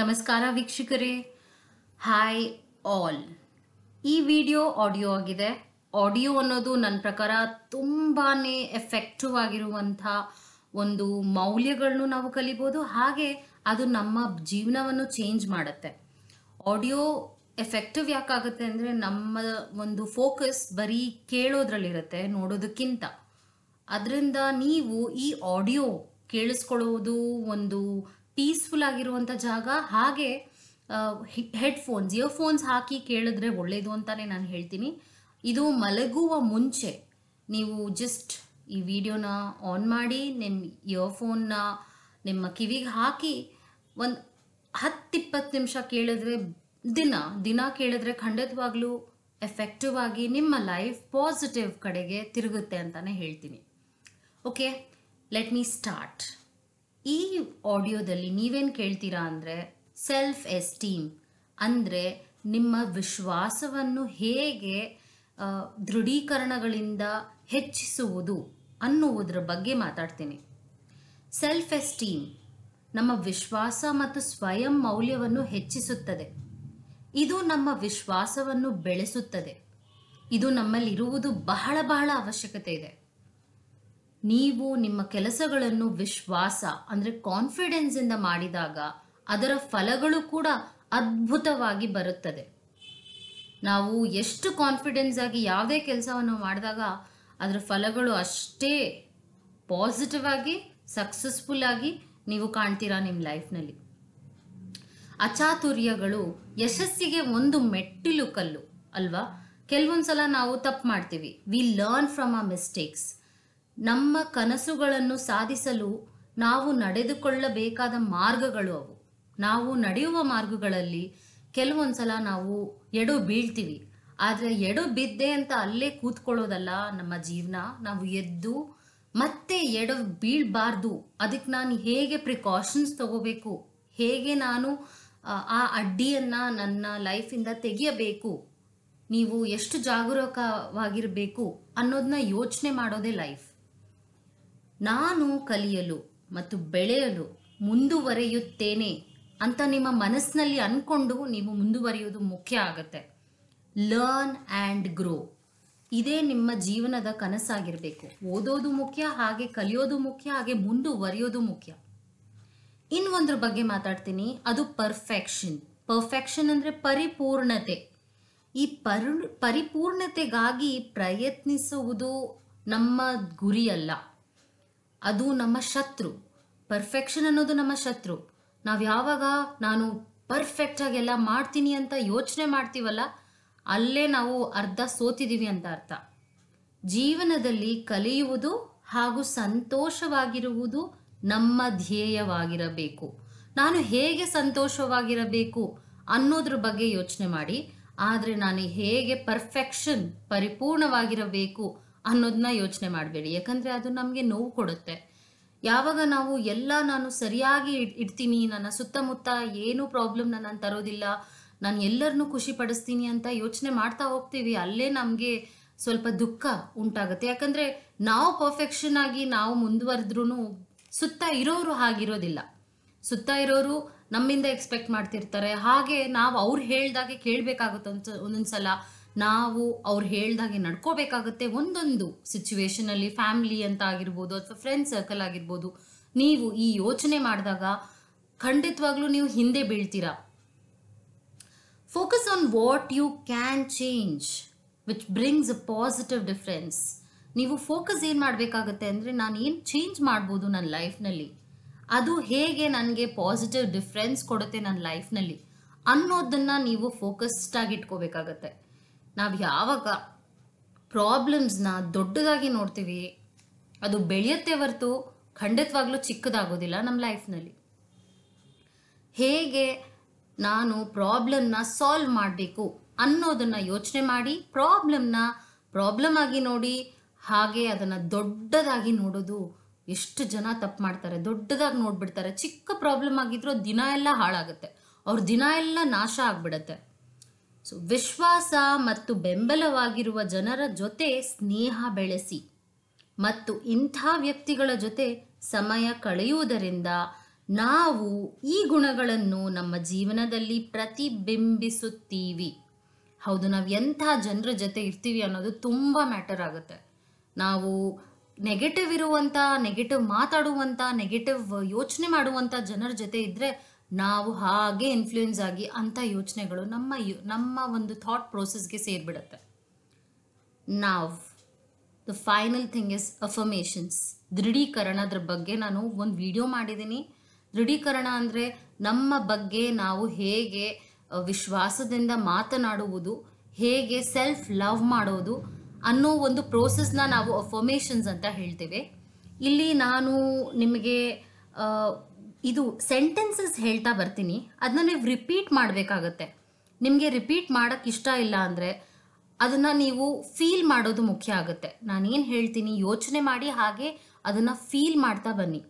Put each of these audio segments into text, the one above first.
ನಮಸ್ಕಾರ ವೀಕ್ಷಕರೇ hi all ಈ ವಿಡಿಯೋ ಆಡಿಯೋ ಆಗಿದೆ ಆಡಿಯೋ ಅನ್ನೋದು ನನ್ನ ಪ್ರಕಾರ ತುಂಬಾ ಎಫೆಕ್ಟಿವ್ ಆಗಿರುವಂಥ ಒಂದು ಮೌಲ್ಯಗಳನ್ನು ನಾವು ಕಲಿಬೋದು ಹಾಗೆ ಅದು ನಮ್ಮ ಜೀವನವನ್ನು ಚೇಂಜ್ ಮಾಡುತ್ತೆ ಆಡಿಯೋ ಎಫೆಕ್ಟಿವ್ ಯಾಕಾಗುತ್ತೆ ಅಂದರೆ ನಮ್ಮ ಒಂದು ಫೋಕಸ್ ಬರೀ ಕೇಳೋದ್ರಲ್ಲಿರುತ್ತೆ ನೋಡೋದಕ್ಕಿಂತ ಅದರಿಂದ ನೀವು ಈ ಆಡಿಯೋ ಕೇಳಿಸ್ಕೊಳ್ಳೋದು ಒಂದು ಪೀಸ್ಫುಲ್ ಆಗಿರುವಂಥ ಜಾಗ ಹಾಗೆ ಹೆಡ್ಫೋನ್ಸ್ ಇಯರ್ಫೋನ್ಸ್ ಹಾಕಿ ಕೇಳಿದ್ರೆ ಒಳ್ಳೆಯದು ಅಂತಲೇ ನಾನು ಹೇಳ್ತೀನಿ ಇದು ಮಲಗುವ ಮುಂಚೆ ನೀವು ಜಸ್ಟ್ ಈ ವಿಡಿಯೋನ ಆನ್ ಮಾಡಿ ನಿಮ್ಮ ಇಯರ್ಫೋನ್ನ ನಿಮ್ಮ ಕಿವಿಗೆ ಹಾಕಿ ಒಂದು ಹತ್ತಿಪ್ಪತ್ತು ನಿಮಿಷ ಕೇಳಿದ್ರೆ ದಿನ ದಿನ ಕೇಳಿದ್ರೆ ಖಂಡಿತವಾಗ್ಲೂ ಎಫೆಕ್ಟಿವ್ ಆಗಿ ನಿಮ್ಮ ಲೈಫ್ ಪಾಸಿಟಿವ್ ಕಡೆಗೆ ತಿರುಗುತ್ತೆ ಅಂತಲೇ ಹೇಳ್ತೀನಿ ಓಕೆ ಲೆಟ್ ಮೀ ಸ್ಟಾರ್ಟ್ ಈ ಆಡಿಯೋದಲ್ಲಿ ನೀವೇನು ಕೇಳ್ತೀರಾ ಅಂದರೆ ಸೆಲ್ಫ್ ಎಸ್ಟೀಮ್ ಅಂದರೆ ನಿಮ್ಮ ವಿಶ್ವಾಸವನ್ನು ಹೇಗೆ ದೃಢೀಕರಣಗಳಿಂದ ಹೆಚ್ಚಿಸುವುದು ಅನ್ನುವುದರ ಬಗ್ಗೆ ಮಾತಾಡ್ತೀನಿ ಸೆಲ್ಫ್ ಎಸ್ಟೀಮ್ ನಮ್ಮ ವಿಶ್ವಾಸ ಮತ್ತು ಸ್ವಯಂ ಮೌಲ್ಯವನ್ನು ಹೆಚ್ಚಿಸುತ್ತದೆ ಇದು ನಮ್ಮ ವಿಶ್ವಾಸವನ್ನು ಬೆಳೆಸುತ್ತದೆ ಇದು ನಮ್ಮಲ್ಲಿರುವುದು ಬಹಳ ಬಹಳ ಅವಶ್ಯಕತೆ ಇದೆ ನೀವು ನಿಮ್ಮ ಕೆಲಸಗಳನ್ನು ವಿಶ್ವಾಸ ಅಂದರೆ ಇಂದ ಮಾಡಿದಾಗ ಅದರ ಫಲಗಳು ಕೂಡ ಅದ್ಭುತವಾಗಿ ಬರುತ್ತದೆ ನಾವು ಎಷ್ಟು ಕಾನ್ಫಿಡೆನ್ಸ್ ಆಗಿ ಯಾವುದೇ ಕೆಲಸವನ್ನು ಮಾಡಿದಾಗ ಅದರ ಫಲಗಳು ಅಷ್ಟೇ ಪಾಸಿಟಿವ್ ಆಗಿ ಸಕ್ಸಸ್ಫುಲ್ ಆಗಿ ನೀವು ಕಾಣ್ತೀರಾ ನಿಮ್ಮ ಲೈಫ್ನಲ್ಲಿ ಅಚಾತುರ್ಯಗಳು ಯಶಸ್ಸಿಗೆ ಒಂದು ಮೆಟ್ಟಿಲು ಕಲ್ಲು ಅಲ್ವಾ ಕೆಲವೊಂದ್ಸಲ ನಾವು ತಪ್ಪು ಮಾಡ್ತೀವಿ ವಿ ಲರ್ನ್ ಫ್ರಮ್ ಆ ಮಿಸ್ಟೇಕ್ಸ್ ನಮ್ಮ ಕನಸುಗಳನ್ನು ಸಾಧಿಸಲು ನಾವು ನಡೆದುಕೊಳ್ಳಬೇಕಾದ ಮಾರ್ಗಗಳು ಅವು ನಾವು ನಡೆಯುವ ಮಾರ್ಗಗಳಲ್ಲಿ ಕೆಲವೊಂದ್ಸಲ ನಾವು ಎಡು ಬೀಳ್ತೀವಿ ಆದರೆ ಎಡು ಬಿದ್ದೆ ಅಂತ ಅಲ್ಲೇ ಕೂತ್ಕೊಳ್ಳೋದಲ್ಲ ನಮ್ಮ ಜೀವನ ನಾವು ಎದ್ದು ಮತ್ತೆ ಎಡ ಬೀಳಬಾರ್ದು ಅದಕ್ಕೆ ನಾನು ಹೇಗೆ ಪ್ರಿಕಾಷನ್ಸ್ ತಗೋಬೇಕು ಹೇಗೆ ನಾನು ಆ ಅಡ್ಡಿಯನ್ನು ನನ್ನ ಲೈಫಿಂದ ತೆಗೆಯಬೇಕು ನೀವು ಎಷ್ಟು ಜಾಗರೂಕವಾಗಿರಬೇಕು ಅನ್ನೋದನ್ನ ಯೋಚನೆ ಮಾಡೋದೇ ಲೈಫ್ ನಾನು ಕಲಿಯಲು ಮತ್ತು ಬೆಳೆಯಲು ಮುಂದುವರೆಯುತ್ತೇನೆ ಅಂತ ನಿಮ್ಮ ಮನಸ್ಸಿನಲ್ಲಿ ಅಂದ್ಕೊಂಡು ನೀವು ಮುಂದುವರಿಯೋದು ಮುಖ್ಯ ಆಗುತ್ತೆ ಲರ್ನ್ ಆ್ಯಂಡ್ ಗ್ರೋ ಇದೇ ನಿಮ್ಮ ಜೀವನದ ಕನಸಾಗಿರಬೇಕು ಓದೋದು ಮುಖ್ಯ ಹಾಗೆ ಕಲಿಯೋದು ಮುಖ್ಯ ಹಾಗೆ ಮುಂದುವರಿಯೋದು ಮುಖ್ಯ ಇನ್ನೊಂದ್ರ ಬಗ್ಗೆ ಮಾತಾಡ್ತೀನಿ ಅದು ಪರ್ಫೆಕ್ಷನ್ ಪರ್ಫೆಕ್ಷನ್ ಅಂದರೆ ಪರಿಪೂರ್ಣತೆ ಈ ಪರ್ ಪರಿಪೂರ್ಣತೆಗಾಗಿ ಪ್ರಯತ್ನಿಸುವುದು ನಮ್ಮ ಗುರಿಯಲ್ಲ ಅದು ನಮ್ಮ ಶತ್ರು ಪರ್ಫೆಕ್ಷನ್ ಅನ್ನೋದು ನಮ್ಮ ಶತ್ರು ನಾವು ಯಾವಾಗ ನಾನು ಪರ್ಫೆಕ್ಟ್ ಆಗಿ ಎಲ್ಲ ಮಾಡ್ತೀನಿ ಅಂತ ಯೋಚನೆ ಮಾಡ್ತೀವಲ್ಲ ಅಲ್ಲೇ ನಾವು ಅರ್ಧ ಸೋತಿದ್ದೀವಿ ಅಂತ ಅರ್ಥ ಜೀವನದಲ್ಲಿ ಕಲಿಯುವುದು ಹಾಗೂ ಸಂತೋಷವಾಗಿರುವುದು ನಮ್ಮ ಧ್ಯೇಯವಾಗಿರಬೇಕು ನಾನು ಹೇಗೆ ಸಂತೋಷವಾಗಿರಬೇಕು ಅನ್ನೋದ್ರ ಬಗ್ಗೆ ಯೋಚನೆ ಮಾಡಿ ಆದರೆ ನಾನು ಹೇಗೆ ಪರ್ಫೆಕ್ಷನ್ ಪರಿಪೂರ್ಣವಾಗಿರಬೇಕು ಅನ್ನೋದನ್ನ ಯೋಚನೆ ಮಾಡಬೇಡಿ ಯಾಕಂದ್ರೆ ಅದು ನಮಗೆ ನೋವು ಕೊಡುತ್ತೆ ಯಾವಾಗ ನಾವು ಎಲ್ಲ ನಾನು ಸರಿಯಾಗಿ ಇಡ್ತೀನಿ ನನ್ನ ಸುತ್ತಮುತ್ತ ಏನೂ ಪ್ರಾಬ್ಲಮ್ನ ನಾನು ತರೋದಿಲ್ಲ ನಾನು ಎಲ್ಲರನ್ನು ಖುಷಿ ಪಡಿಸ್ತೀನಿ ಅಂತ ಯೋಚನೆ ಮಾಡ್ತಾ ಹೋಗ್ತೀವಿ ಅಲ್ಲೇ ನಮಗೆ ಸ್ವಲ್ಪ ದುಃಖ ಉಂಟಾಗುತ್ತೆ ಯಾಕಂದ್ರೆ ನಾವು ಪರ್ಫೆಕ್ಷನ್ ಆಗಿ ನಾವು ಮುಂದುವರೆದ್ರೂ ಸುತ್ತ ಇರೋರು ಹಾಗಿರೋದಿಲ್ಲ ಸುತ್ತ ಇರೋರು ನಮ್ಮಿಂದ ಎಕ್ಸ್ಪೆಕ್ಟ್ ಮಾಡ್ತಿರ್ತಾರೆ ಹಾಗೆ ನಾವು ಅವ್ರು ಹೇಳ್ದಾಗೆ ಕೇಳಬೇಕಾಗುತ್ತೆ ಒಂದು ಒಂದೊಂದು ಸಲ ನಾವು ಅವ್ರು ಹೇಳ್ದಾಗೆ ನಡ್ಕೋಬೇಕಾಗುತ್ತೆ ಒಂದೊಂದು ಸಿಚುವೇಶನಲ್ಲಿ ಫ್ಯಾಮಿಲಿ ಅಂತ ಆಗಿರ್ಬೋದು ಅಥವಾ ಫ್ರೆಂಡ್ ಸರ್ಕಲ್ ಆಗಿರ್ಬೋದು ನೀವು ಈ ಯೋಚನೆ ಮಾಡಿದಾಗ ಖಂಡಿತವಾಗ್ಲೂ ನೀವು ಹಿಂದೆ ಬೀಳ್ತೀರಾ focus on what you can change which brings a positive difference ನೀವು ಫೋಕಸ್ ಏನು ಮಾಡಬೇಕಾಗತ್ತೆ ಅಂದರೆ ನಾನು ಏನು ಚೇಂಜ್ ಮಾಡ್ಬೋದು ನನ್ನ ಲೈಫ್ನಲ್ಲಿ ಅದು ಹೇಗೆ ನನಗೆ ಪಾಸಿಟಿವ್ ಡಿಫ್ರೆನ್ಸ್ ಕೊಡುತ್ತೆ ನನ್ನ ಲೈಫ್ನಲ್ಲಿ ಅನ್ನೋದನ್ನು ನೀವು ಫೋಕಸ್ಡ್ ಆಗಿ ಇಟ್ಕೋಬೇಕಾಗತ್ತೆ ನಾವು ಯಾವಾಗ ಪ್ರಾಬ್ಲಮ್ಸ್ನ ದೊಡ್ಡದಾಗಿ ನೋಡ್ತೀವಿ ಅದು ಬೆಳೆಯುತ್ತೆ ಹೊರತು ಖಂಡಿತವಾಗ್ಲೂ ಚಿಕ್ಕದಾಗೋದಿಲ್ಲ ನಮ್ಮ ಲೈಫ್ನಲ್ಲಿ ಹೇಗೆ ನಾನು ಪ್ರಾಬ್ಲಮ್ನ ಸಾಲ್ವ್ ಮಾಡಬೇಕು ಅನ್ನೋದನ್ನು ಯೋಚನೆ ಮಾಡಿ ಪ್ರಾಬ್ಲಮ್ನ ಪ್ರಾಬ್ಲಮ್ ಆಗಿ ನೋಡಿ ಹಾಗೆ ಅದನ್ನು ದೊಡ್ಡದಾಗಿ ನೋಡೋದು ಎಷ್ಟು ಜನ ತಪ್ಪು ಮಾಡ್ತಾರೆ ದೊಡ್ಡದಾಗಿ ನೋಡ್ಬಿಡ್ತಾರೆ ಚಿಕ್ಕ ಪ್ರಾಬ್ಲಮ್ ಆಗಿದ್ರೂ ದಿನ ಎಲ್ಲ ಹಾಳಾಗುತ್ತೆ ಅವ್ರ ದಿನ ಎಲ್ಲ ನಾಶ ಆಗಿಬಿಡತ್ತೆ ಸೊ ವಿಶ್ವಾಸ ಮತ್ತು ಬೆಂಬಲವಾಗಿರುವ ಜನರ ಜೊತೆ ಸ್ನೇಹ ಬೆಳೆಸಿ ಮತ್ತು ಇಂಥ ವ್ಯಕ್ತಿಗಳ ಜೊತೆ ಸಮಯ ಕಳೆಯುವುದರಿಂದ ನಾವು ಈ ಗುಣಗಳನ್ನು ನಮ್ಮ ಜೀವನದಲ್ಲಿ ಪ್ರತಿಬಿಂಬಿಸುತ್ತೀವಿ ಹೌದು ನಾವು ಎಂಥ ಜನರ ಜೊತೆ ಇರ್ತೀವಿ ಅನ್ನೋದು ತುಂಬ ಮ್ಯಾಟರ್ ಆಗುತ್ತೆ ನಾವು ನೆಗೆಟಿವ್ ಇರುವಂಥ ನೆಗೆಟಿವ್ ಮಾತಾಡುವಂಥ ನೆಗೆಟಿವ್ ಯೋಚನೆ ಮಾಡುವಂಥ ಜನರ ಜೊತೆ ಇದ್ದರೆ ನಾವು ಹಾಗೆ ಇನ್ಫ್ಲೂಯೆನ್ಸ್ ಆಗಿ ಅಂಥ ಯೋಚನೆಗಳು ನಮ್ಮ ನಮ್ಮ ಒಂದು ಥಾಟ್ ಪ್ರೋಸೆಸ್ಗೆ ಸೇರಿಬಿಡುತ್ತೆ ನಾವ್ ದ ಫೈನಲ್ ಥಿಂಗ್ ಇಸ್ ದೃಢೀಕರಣ ದೃಢೀಕರಣದ್ರ ಬಗ್ಗೆ ನಾನು ಒಂದು ವಿಡಿಯೋ ಮಾಡಿದ್ದೀನಿ ದೃಢೀಕರಣ ಅಂದರೆ ನಮ್ಮ ಬಗ್ಗೆ ನಾವು ಹೇಗೆ ವಿಶ್ವಾಸದಿಂದ ಮಾತನಾಡುವುದು ಹೇಗೆ ಸೆಲ್ಫ್ ಲವ್ ಮಾಡೋದು ಅನ್ನೋ ಒಂದು ಪ್ರೋಸೆಸ್ನ ನಾವು ಅಫರ್ಮೇಷನ್ಸ್ ಅಂತ ಹೇಳ್ತೇವೆ ಇಲ್ಲಿ ನಾನು ನಿಮಗೆ ಇದು ಸೆಂಟೆನ್ಸಸ್ ಹೇಳ್ತಾ ಬರ್ತೀನಿ ಅದನ್ನ ನೀವು ರಿಪೀಟ್ ಮಾಡಬೇಕಾಗತ್ತೆ ನಿಮಗೆ ರಿಪೀಟ್ ಮಾಡೋಕೆ ಇಷ್ಟ ಇಲ್ಲ ಅಂದರೆ ಅದನ್ನು ನೀವು ಫೀಲ್ ಮಾಡೋದು ಮುಖ್ಯ ಆಗುತ್ತೆ ನಾನೇನು ಹೇಳ್ತೀನಿ ಯೋಚನೆ ಮಾಡಿ ಹಾಗೆ ಅದನ್ನು ಫೀಲ್ ಮಾಡ್ತಾ ಬನ್ನಿ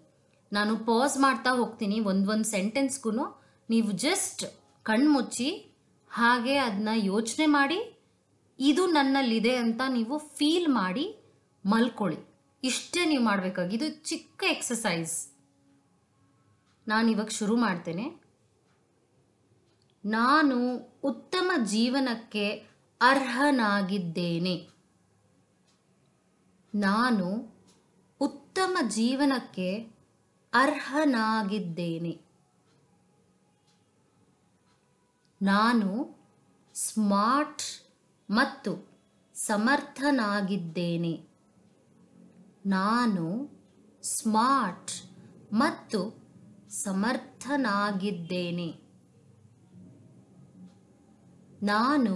ನಾನು ಪಾಸ್ ಮಾಡ್ತಾ ಹೋಗ್ತೀನಿ ಒಂದೊಂದು ಸೆಂಟೆನ್ಸ್ಗೂ ನೀವು ಜಸ್ಟ್ ಕಣ್ಮುಚ್ಚಿ ಹಾಗೆ ಅದನ್ನ ಯೋಚನೆ ಮಾಡಿ ಇದು ನನ್ನಲ್ಲಿದೆ ಅಂತ ನೀವು ಫೀಲ್ ಮಾಡಿ ಮಲ್ಕೊಳ್ಳಿ ಇಷ್ಟೇ ನೀವು ಮಾಡಬೇಕಾಗಿ ಇದು ಚಿಕ್ಕ ಎಕ್ಸಸೈಸ್ ನಾನು ಇವಾಗ ಶುರು ಮಾಡ್ತೇನೆ ನಾನು ಉತ್ತಮ ಜೀವನಕ್ಕೆ ಅರ್ಹನಾಗಿದ್ದೇನೆ ನಾನು ಉತ್ತಮ ಜೀವನಕ್ಕೆ ಅರ್ಹನಾಗಿದ್ದೇನೆ ನಾನು ಸ್ಮಾರ್ಟ್ ಮತ್ತು ಸಮರ್ಥನಾಗಿದ್ದೇನೆ ನಾನು ಸ್ಮಾರ್ಟ್ ಮತ್ತು ಸಮರ್ಥನಾಗಿದ್ದೇನೆ ನಾನು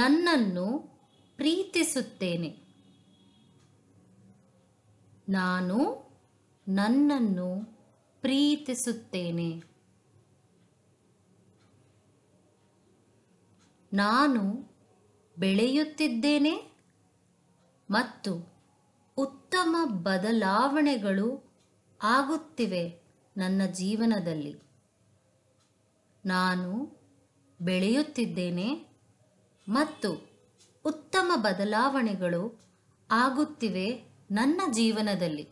ನನ್ನನ್ನು ಪ್ರೀತಿಸುತ್ತೇನೆ ನಾನು ನನ್ನನ್ನು ಪ್ರೀತಿಸುತ್ತೇನೆ ನಾನು ಬೆಳೆಯುತ್ತಿದ್ದೇನೆ ಮತ್ತು ಉತ್ತಮ ಬದಲಾವಣೆಗಳು ಆಗುತ್ತಿವೆ ನನ್ನ ಜೀವನದಲ್ಲಿ ನಾನು ಬೆಳೆಯುತ್ತಿದ್ದೇನೆ ಮತ್ತು ಉತ್ತಮ ಬದಲಾವಣೆಗಳು ಆಗುತ್ತಿವೆ ನನ್ನ ಜೀವನದಲ್ಲಿ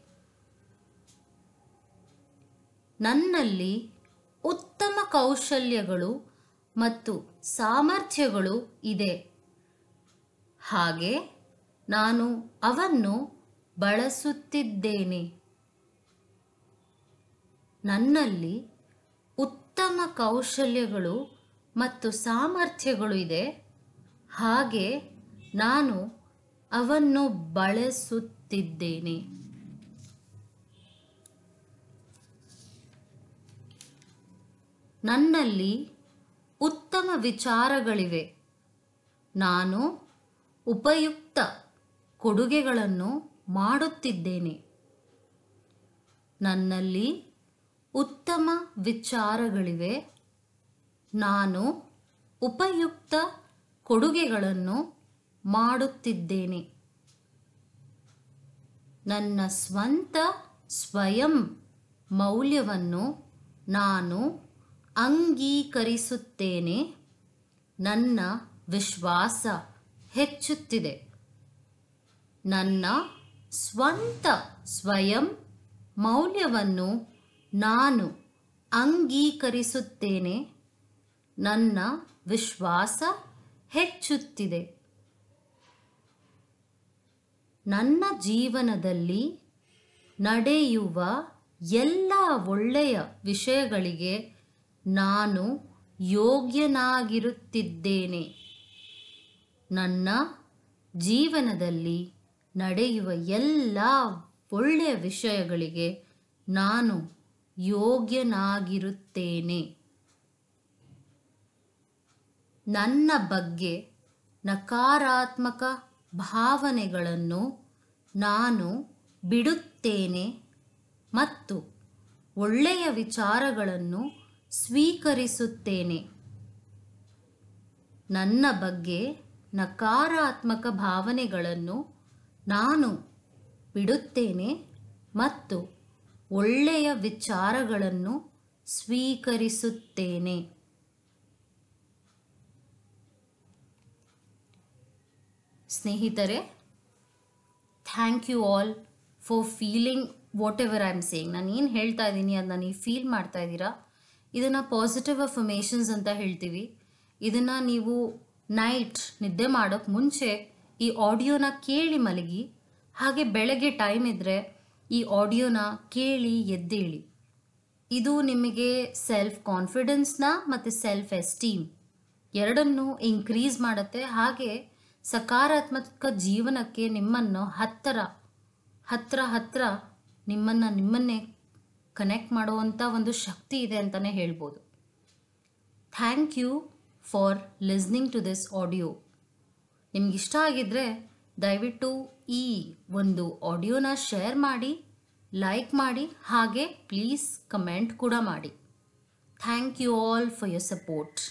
ನನ್ನಲ್ಲಿ ಉತ್ತಮ ಕೌಶಲ್ಯಗಳು ಮತ್ತು ಸಾಮರ್ಥ್ಯಗಳು ಇದೆ ಹಾಗೆ ನಾನು ಅವನ್ನು ಬಳಸುತ್ತಿದ್ದೇನೆ ನನ್ನಲ್ಲಿ ಉತ್ತಮ ಕೌಶಲ್ಯಗಳು ಮತ್ತು ಸಾಮರ್ಥ್ಯಗಳು ಇದೆ ಹಾಗೆ ನಾನು ಅವನ್ನು ಬಳಸುತ್ತಿದ್ದೇನೆ ನನ್ನಲ್ಲಿ ಉತ್ತಮ ವಿಚಾರಗಳಿವೆ ನಾನು ಉಪಯುಕ್ತ ಕೊಡುಗೆಗಳನ್ನು ಮಾಡುತ್ತಿದ್ದೇನೆ ನನ್ನಲ್ಲಿ ಉತ್ತಮ ವಿಚಾರಗಳಿವೆ ನಾನು ಉಪಯುಕ್ತ ಕೊಡುಗೆಗಳನ್ನು ಮಾಡುತ್ತಿದ್ದೇನೆ ನನ್ನ ಸ್ವಂತ ಸ್ವಯಂ ಮೌಲ್ಯವನ್ನು ನಾನು ಅಂಗೀಕರಿಸುತ್ತೇನೆ ನನ್ನ ವಿಶ್ವಾಸ ಹೆಚ್ಚುತ್ತಿದೆ ನನ್ನ ಸ್ವಂತ ಸ್ವಯಂ ಮೌಲ್ಯವನ್ನು ನಾನು ಅಂಗೀಕರಿಸುತ್ತೇನೆ ನನ್ನ ವಿಶ್ವಾಸ ಹೆಚ್ಚುತ್ತಿದೆ ನನ್ನ ಜೀವನದಲ್ಲಿ ನಡೆಯುವ ಎಲ್ಲ ಒಳ್ಳೆಯ ವಿಷಯಗಳಿಗೆ ನಾನು ಯೋಗ್ಯನಾಗಿರುತ್ತಿದ್ದೇನೆ ನನ್ನ ಜೀವನದಲ್ಲಿ ನಡೆಯುವ ಎಲ್ಲ ಒಳ್ಳೆಯ ವಿಷಯಗಳಿಗೆ ನಾನು ಯೋಗ್ಯನಾಗಿರುತ್ತೇನೆ ನನ್ನ ಬಗ್ಗೆ ನಕಾರಾತ್ಮಕ ಭಾವನೆಗಳನ್ನು ನಾನು ಬಿಡುತ್ತೇನೆ ಮತ್ತು ಒಳ್ಳೆಯ ವಿಚಾರಗಳನ್ನು ಸ್ವೀಕರಿಸುತ್ತೇನೆ ನನ್ನ ಬಗ್ಗೆ ನಕಾರಾತ್ಮಕ ಭಾವನೆಗಳನ್ನು ನಾನು ಬಿಡುತ್ತೇನೆ ಮತ್ತು ಒಳ್ಳೆಯ ವಿಚಾರಗಳನ್ನು ಸ್ವೀಕರಿಸುತ್ತೇನೆ ಸ್ನೇಹಿತರೆ thank you all for feeling whatever I am saying ನಾನು ಏನು ಹೇಳ್ತಾ ಇದ್ದೀನಿ ಅದನ್ನ ಈ ಫೀಲ್ ಮಾಡ್ತಾ ಇದ್ದೀರಾ ಇದನ್ನು ಪಾಸಿಟಿವ್ ಅಫರ್ಮೇಷನ್ಸ್ ಅಂತ ಹೇಳ್ತೀವಿ ಇದನ್ನು ನೀವು ನೈಟ್ ನಿದ್ದೆ ಮಾಡೋಕ್ಕೆ ಮುಂಚೆ ಈ ಆಡಿಯೋನ ಕೇಳಿ ಮಲಗಿ ಹಾಗೆ ಬೆಳಗ್ಗೆ ಟೈಮ್ ಇದ್ದರೆ ಈ ಆಡಿಯೋನ ಕೇಳಿ ಎದ್ದೇಳಿ ಇದು ನಿಮಗೆ ಸೆಲ್ಫ್ ಕಾನ್ಫಿಡೆನ್ಸ್ನ ಮತ್ತು ಸೆಲ್ಫ್ ಎಸ್ಟೀಮ್ ಎರಡನ್ನೂ ಇನ್ಕ್ರೀಸ್ ಮಾಡುತ್ತೆ ಹಾಗೆ ಸಕಾರಾತ್ಮಕ ಜೀವನಕ್ಕೆ ನಿಮ್ಮನ್ನು ಹತ್ತಿರ ಹತ್ತಿರ ಹತ್ತಿರ ನಿಮ್ಮನ್ನು ನಿಮ್ಮನ್ನೇ ಕನೆಕ್ಟ್ ಮಾಡುವಂಥ ಒಂದು ಶಕ್ತಿ ಇದೆ ಅಂತಲೇ ಹೇಳ್ಬೋದು thank you for listening to this audio ನಿಮಗಿಷ್ಟ ಆಗಿದ್ದರೆ ದಯವಿಟ್ಟು ಈ ಒಂದು ಆಡಿಯೋನ ಶೇರ್ ಮಾಡಿ ಲೈಕ್ ಮಾಡಿ ಹಾಗೆ ಪ್ಲೀಸ್ ಕಮೆಂಟ್ ಕೂಡ ಮಾಡಿ thank you all for your support